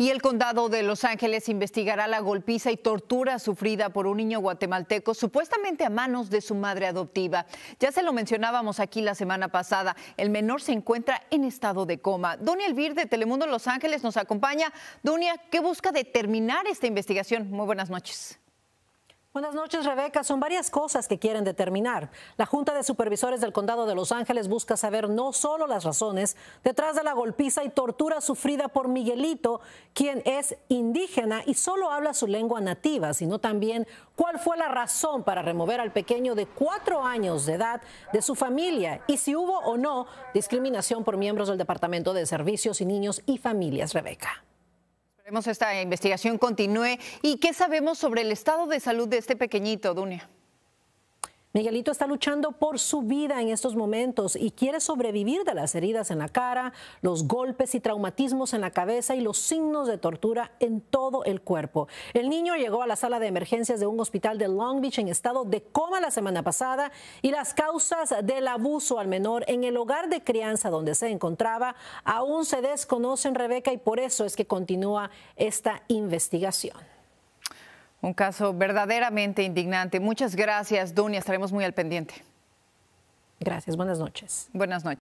Y el condado de Los Ángeles investigará la golpiza y tortura sufrida por un niño guatemalteco, supuestamente a manos de su madre adoptiva. Ya se lo mencionábamos aquí la semana pasada. El menor se encuentra en estado de coma. Dunia Elvir de Telemundo Los Ángeles nos acompaña. Dunia, ¿qué busca determinar esta investigación? Muy buenas noches. Buenas noches, Rebeca. Son varias cosas que quieren determinar. La Junta de Supervisores del Condado de Los Ángeles busca saber no solo las razones detrás de la golpiza y tortura sufrida por Miguelito, quien es indígena y solo habla su lengua nativa, sino también cuál fue la razón para remover al pequeño de cuatro años de edad de su familia y si hubo o no discriminación por miembros del Departamento de Servicios y Niños y Familias, Rebeca esta investigación continúe. ¿Y qué sabemos sobre el estado de salud de este pequeñito, Dunia? Miguelito está luchando por su vida en estos momentos y quiere sobrevivir de las heridas en la cara, los golpes y traumatismos en la cabeza y los signos de tortura en todo el cuerpo. El niño llegó a la sala de emergencias de un hospital de Long Beach en estado de coma la semana pasada y las causas del abuso al menor en el hogar de crianza donde se encontraba aún se desconocen, Rebeca, y por eso es que continúa esta investigación. Un caso verdaderamente indignante. Muchas gracias, Dunia. Estaremos muy al pendiente. Gracias. Buenas noches. Buenas noches.